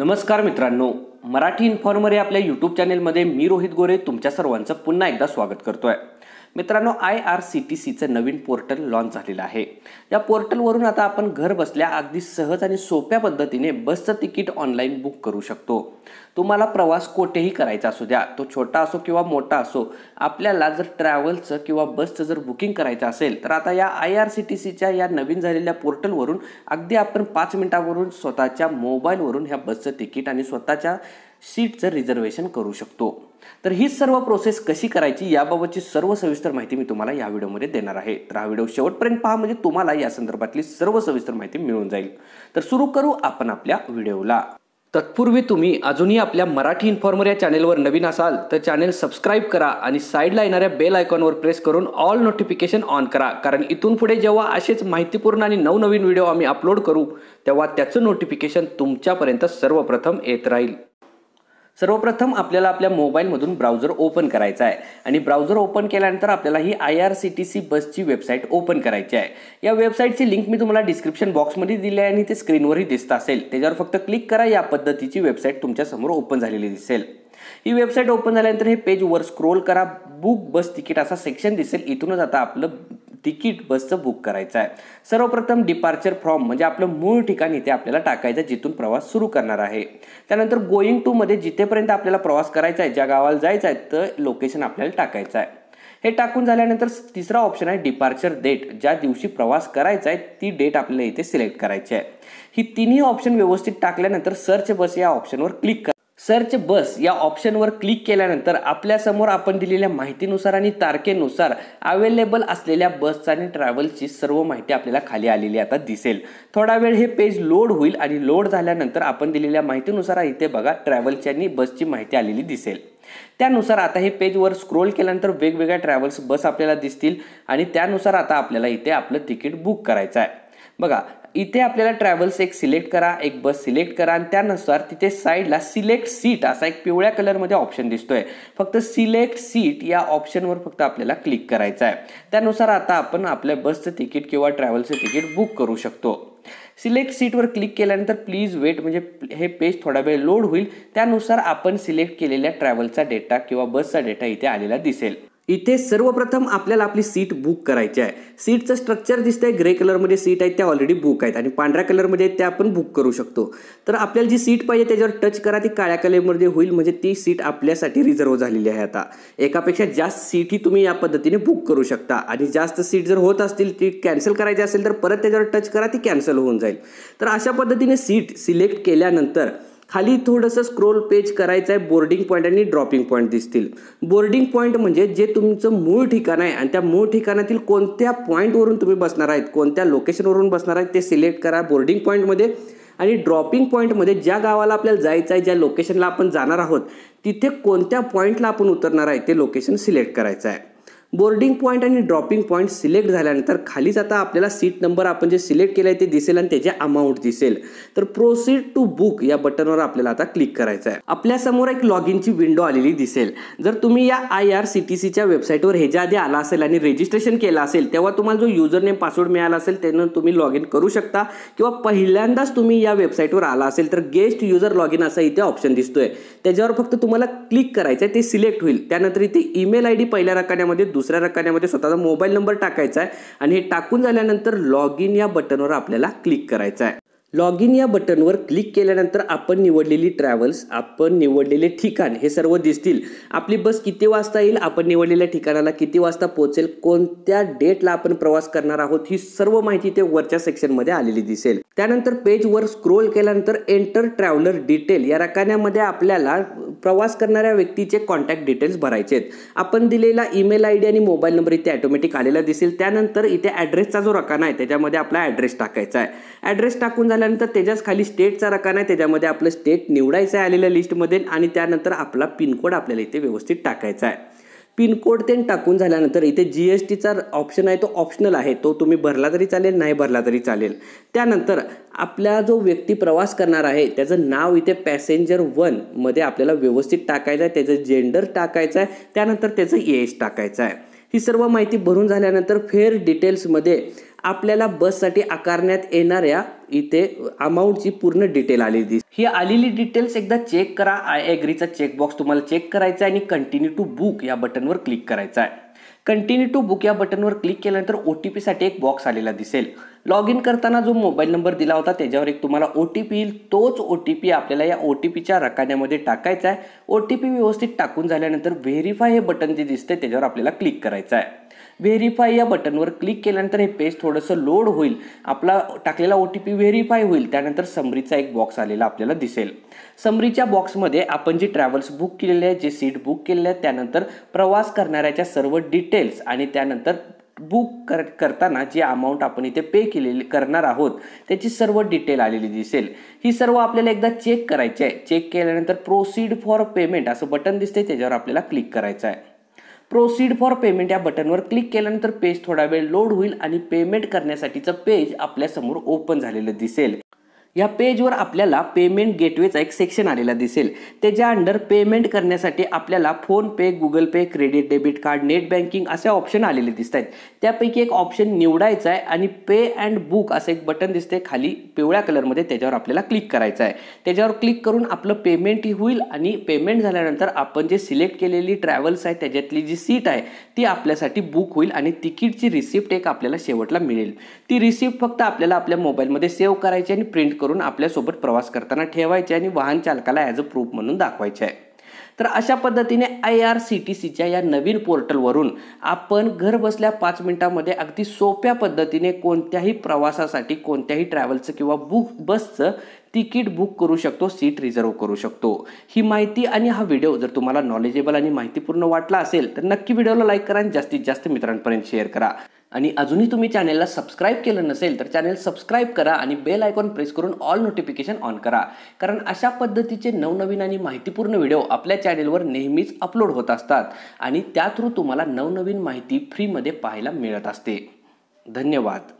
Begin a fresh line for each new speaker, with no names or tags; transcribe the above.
नमस्कार मित्रांनो मराठी इन्फॉर्मर या आपल्या यूट्यूब चॅनेलमध्ये मी रोहित गोरे तुमच्या सर्वांचं पुन्हा एकदा स्वागत करतो आहे मित्रांनो आय आर सी टी सीचं नवीन पोर्टल लॉन्च झालेलं आहे या पोर्टलवरून आता आपण घर बसल्या अगदी सहज आणि सोप्या पद्धतीने बसचं तिकीट ऑनलाईन बुक करू शकतो तुम्हाला प्रवास कोठेही करायचा असू द्या तो छोटा असो किंवा मोठा असो आपल्याला जर ट्रॅव्हलचं किंवा बसचं जर बुकिंग करायचं असेल तर आता या आय आर सी टी सीच्या या नवीन झालेल्या पोर्टलवरून अगदी आपण पाच मिनिटावरून स्वतःच्या मोबाईलवरून ह्या बसचं तिकीट आणि स्वतःच्या सीटचं रिझर्वेशन करू शकतो तर ही सर्व प्रोसेस कशी करायची याबाबतची सर्व सविस्तर माहिती मी तुम्हाला या व्हिडिओमध्ये देणार आहे तर हा व्हिडिओ शेवटपर्यंत पहा म्हणजे तुम्हाला या संदर्भातली सर्व सविस्तर माहिती मिळून जाईल तर सुरू करू आपण आपल्या व्हिडिओला तत्पूर्वी तुम्ही अजूनही आपल्या मराठी इन्फॉर्मर या चॅनेलवर नवीन असाल तर चॅनेल सबस्क्राईब करा आणि साईडला येणाऱ्या बेल आयकॉनवर प्रेस करून ऑल नोटिफिकेशन ऑन करा कारण इथून पुढे जेव्हा असेच माहितीपूर्ण आणि नवनवीन व्हिडिओ आम्ही अपलोड करू तेव्हा त्याचं नोटिफिकेशन तुमच्यापर्यंत सर्वप्रथम येत राहील सर्वप्रथम आपल्याला आपल्या मोबाईलमधून ब्राउझर ओपन करायचा आहे आणि ब्राउझर ओपन केल्यानंतर आपल्याला ही I R C T C बसची वेबसाईट ओपन करायची आहे या वेबसाईटची लिंक मी तुम्हाला डिस्क्रिप्शन बॉक्समध्ये दिली आहे आणि ते स्क्रीनवरही दिसतं असेल त्याच्यावर फक्त क्लिक करा या पद्धतीची वेबसाईट तुमच्यासमोर ओपन झालेली दिसेल ही वेबसाईट ओपन झाल्यानंतर हे पेजवर स्क्रोल करा बुक बस तिकीट असा सेक्शन दिसेल इथूनच आता आपलं तिकीट बसचं बुक करायचं आहे सर्वप्रथम डिपार्चर फ्रॉम म्हणजे आपलं मूळ ठिकाण इथे आपल्याला टाकायचं जिथून प्रवास सुरू करणार आहे त्यानंतर गोईंग टूमध्ये जिथेपर्यंत आपल्याला प्रवास करायचा आहे ज्या गावाला जायचं आहे तर लोकेशन आपल्याला टाकायचं आहे हे टाकून झाल्यानंतर तिसरा ऑप्शन आहे डिपार्चर डेट ज्या दिवशी प्रवास करायचा आहे ती डेट आपल्याला इथे सिलेक्ट करायची आहे ही तिन्ही ऑप्शन व्यवस्थित टाकल्यानंतर सर्च बस या ऑप्शनवर क्लिक करा सर्च बस या ऑप्शनवर क्लिक केल्यानंतर आपल्यासमोर आपण दिलेल्या माहितीनुसार आणि तारखेनुसार अवेलेबल असलेल्या बस आणि ट्रॅव्हल्सची सर्व माहिती आपल्याला खाली आलेली आता दिसेल थोडा वेळ हे पेज लोड होईल आणि लोड झाल्यानंतर आपण दिलेल्या माहितीनुसार इथे बघा ट्रॅव्हल्सची आणि बसची माहिती आलेली दिसेल त्यानुसार आता हे पेजवर स्क्रोल केल्यानंतर वेगवेगळ्या ट्रॅव्हल्स बस आपल्याला दिसतील आणि त्यानुसार आता आपल्याला इथे आपलं तिकीट बुक करायचं आहे बघा इथे आपल्याला ट्रॅव्हल्स एक सिलेक्ट करा एक बस सिलेक्ट करा आणि त्यानुसार तिथे साईडला सिलेक्ट सीट असा एक पिवळ्या कलरमध्ये ऑप्शन दिसतोय फक्त सिलेक्ट सीट या ऑप्शनवर फक्त आपल्याला क्लिक करायचं आहे त्यानुसार आता आपण आपल्या बसचं तिकीट किंवा ट्रॅव्हल्सचं तिकीट बुक करू शकतो सिलेक्ट सीटवर क्लिक केल्यानंतर प्लीज वेट म्हणजे हे पेज थोडा वेळ लोड होईल त्यानुसार आपण सिलेक्ट केलेल्या ट्रॅव्हलचा डेटा किंवा बसचा डेटा इथे आलेला दिसेल इथे सर्वप्रथम आपल्याला आपली सीट बुक करायची आहे सीटचं स्ट्रक्चर आहे ग्रे कलरमध्ये सीट आहेत त्या ऑलरेडी बुक आहेत आणि पांढऱ्या कलरमध्ये त्या आपण बुक करू शकतो तर आपल्याला जी सीट पाहिजे त्याच्यावर टच करा ती काळ्या कलरमध्ये होईल म्हणजे ती सीट आपल्यासाठी रिझर्व झालेली आहे आता एकापेक्षा जास्त सीटही तुम्ही या पद्धतीने बुक करू शकता आणि जास्त सीट जर होत असतील ती कॅन्सल करायची असेल तर परत त्याच्यावर टच करा ती कॅन्सल होऊन जाईल तर अशा पद्धतीने सीट सिलेक्ट केल्यानंतर खाली थोडंसं स्क्रोल पेज करायचं आहे बोर्डिंग पॉईंट आणि ड्रॉपिंग पॉईंट दिसतील बोर्डिंग पॉईंट म्हणजे जे तुमचं मूळ ठिकाण आहे आणि त्या मूळ ठिकाणातील कोणत्या पॉईंटवरून तुम्ही बसणार आहेत कोणत्या लोकेशनवरून बसणार आहेत ते सिलेक्ट करा बोर्डिंग पॉईंटमध्ये आणि ड्रॉपिंग पॉईंटमध्ये ज्या गावाला आपल्याला जायचं आहे ज्या लोकेशनला आपण जाणार आहोत तिथे कोणत्या पॉईंटला आपण उतरणार आहे ते लोकेशन सिलेक्ट करायचं आहे बोर्डिंग पॉईंट आणि ड्रॉपिंग पॉईंट सिलेक्ट झाल्यानंतर खालीच आता आपल्याला सीट नंबर आपण जे सिलेक्ट केलं आहे ते दिसेल आणि त्याचे अमाऊंट दिसेल तर प्रोसीड टू बुक या बटनवर आपल्याला आता क्लिक करायचं आहे आपल्यासमोर एक लॉग इनची विंडो आलेली दिसेल जर तुम्ही या आय आर सी टी सीच्या वेबसाईटवर ह्याच्या आधी आला असेल आणि रजिस्ट्रेशन केलं असेल तेव्हा तुम्हाला जो युजर नेम पासवर्ड मिळाला असेल त्यानंतर तुम्ही लॉग इन करू शकता किंवा पहिल्यांदाच तुम्ही या वेबसाईटवर आला असेल तर गेस्ट युजर लॉग इन असा इथे ऑप्शन दिसतोय त्याच्यावर फक्त तुम्हाला क्लिक करायचं आहे ते सिलेक्ट होईल त्यानंतर इथे ईमेल आय डी पहिल्या रकान्यामध्ये दुसऱ्या रकान्यामध्ये स्वतःचा मोबाईल नंबर टाकायचा आहे आणि हे टाकून झाल्यानंतर लॉग इन या बटनवर आपल्याला क्लिक करायचं आहे लॉग इन या बटनवर क्लिक केल्यानंतर आपण निवडलेली ट्रॅव्हल्स आपण निवडलेले ठिकाण हे सर्व दिसतील आपली बस किती वाजता येईल आपण निवडलेल्या ठिकाणाला किती वाजता पोहोचेल कोणत्या डेटला आपण प्रवास करणार आहोत ही सर्व माहिती ते वरच्या सेक्शनमध्ये आलेली दिसेल त्यानंतर पेजवर स्क्रोल केल्यानंतर एंटर ट्रॅव्हलर डिटेल या रकान्यामध्ये आपल्याला प्रवास करणाऱ्या व्यक्तीचे कॉन्टॅक्ट डिटेल्स भरायचे आहेत आपण दिलेला ईमेल आय डी आणि मोबाईल नंबर इथे ॲटोमॅटिक आलेला दिसेल त्यानंतर इथे ॲड्रेसचा जो रकाना आहे त्याच्यामध्ये आपला ॲड्रेस टाकायचा आहे ॲड्रेस टाकून झाल्यानंतर त्याच्याच खाली स्टेटचा रकाना आहे त्याच्यामध्ये आपलं स्टेट निवडायचं आहे आलेल्या लिस्टमध्ये आणि त्यानंतर आपला पिनकोड आपल्याला इथे व्यवस्थित टाकायचा आहे पिनकोड ते टाकून झाल्यानंतर इथे जी एस टीचा ऑप्शन आहे तो ऑप्शनल आहे तो तुम्ही भरला तरी चालेल नाही भरला तरी चालेल त्यानंतर आपला जो व्यक्ती प्रवास करणार आहे त्याचं नाव इथे पॅसेंजर वनमध्ये आपल्याला व्यवस्थित टाकायचं आहे त्याचं जेंडर टाकायचं आहे त्यानंतर त्याचं एज टाकायचं आहे ही सर्व माहिती भरून झाल्यानंतर फेर डिटेल्समध्ये आपल्याला बससाठी आकारण्यात येणाऱ्या इथे अमाऊंटची पूर्ण डिटेल आलेली ही आलेली डिटेल्स एकदा चेक करा आय ॲग्रीचा चेकबॉक्स तुम्हाला चेक करायचा आहे आणि कंटिन्यू टू बुक या बटनवर क्लिक करायचा आहे कंटिन्यू टू बुक या बटनवर क्लिक केल्यानंतर ओ टी पीसाठी एक बॉक्स आलेला दिसेल लॉग इन करताना जो मोबाईल नंबर दिला होता त्याच्यावर एक तुम्हाला ओ टी पी येईल तोच ओ टी पी आपल्याला या ओ टी पीच्या रकान्यामध्ये टाकायचा आहे ओ टी पी व्यवस्थित टाकून झाल्यानंतर व्हेरीफाय हे बटन जे दिसते त्याच्यावर आपल्याला क्लिक करायचं आहे व्हेरीफाय या बटनवर क्लिक केल्यानंतर हे पेज थोडंसं लोड होईल आपला टाकलेला ओ टी पी व्हेरीफाय होईल त्यानंतर समरीचा एक बॉक्स आलेला आपल्याला दिसेल समरीच्या बॉक्समध्ये आपण जी ट्रॅव्हल्स बुक केलेले आहे जे सीट बुक केलेले आहे त्यानंतर प्रवास करणाऱ्याच्या सर्व डिटेल्स आणि त्यानंतर बुक कर करताना जी अमाऊंट आपण इथे पे केलेली करणार आहोत त्याची सर्व डिटेल आलेली दिसेल ही सर्व आपल्याला एकदा चेक करायची आहे चेक केल्यानंतर प्रोसीड फॉर पेमेंट असं बटन दिसते त्याच्यावर आपल्याला क्लिक करायचं आहे प्रोसीड फॉर पेमेंट या बटनवर क्लिक केल्यानंतर पेज थोडा वेळ लोड होईल आणि पेमेंट करण्यासाठीचं पेज आपल्यासमोर ओपन झालेलं दिसेल या पेजवर आपल्याला पेमेंट गेटवेचा एक सेक्शन आलेला दिसेल त्याच्या अंडर पेमेंट करण्यासाठी आपल्याला PhonePe Google Pay credit debit card net banking असे ऑप्शन आलेले दिसत आहेत त्यापैकी एक ऑप्शन निवडायचा आहे आणि पे अँड बुक असं एक बटन दिसते खाली पिवळ्या कलरमध्ये त्याच्यावर आपल्याला क्लिक करायचं आहे त्याच्यावर क्लिक करून आपलं पेमेंटही होईल आणि पेमेंट झाल्यानंतर आपण जे सिलेक्ट केलेली ट्रॅव्हल्स आहे त्याच्यातली जी सीट आहे ती आपल्यासाठी बुक होईल आणि तिकीटची रिसिप्ट एक आपल्याला शेवटला मिळेल ती रिसिप्ट फक्त आपल्याला आपल्या मोबाईलमध्ये सेव्ह करायची आणि प्रिंट करून आपल्यासोबत प्रवास करताना ठेवायचे आणि वाहन चालकाला ॲज अ प्रूफ म्हणून दाखवायचे आहे तर अशा पद्धतीने आय आर सी टी सीच्या या नवीन पोर्टलवरून आपण घर बसल्या पाच मिनिटांमध्ये अगदी सोप्या पद्धतीने कोणत्याही प्रवासासाठी कोणत्याही ट्रॅव्हलचं किंवा बुक बसचं तिकीट बुक करू शकतो सीट रिझर्व करू शकतो ही माहिती आणि हा व्हिडिओ जर तुम्हाला नॉलेजेबल आणि माहितीपूर्ण वाटला असेल तर नक्की व्हिडिओला लाईक करा आणि जास्तीत जास्त मित्रांपर्यंत शेअर करा आणि अजूनही तुम्ही चॅनेलला सबस्क्राईब केलं नसेल तर चॅनेल सबस्क्राईब करा आणि बेल आयकॉन प्रेस करून ऑल नोटिफिकेशन ऑन करा कारण अशा पद्धतीचे नवनवीन आणि माहितीपूर्ण व्हिडिओ आपल्या चॅनेलवर नेहमीच अपलोड होत असतात आणि त्या थ्रू तुम्हाला नवनवीन माहिती फ्रीमध्ये पाहायला मिळत असते धन्यवाद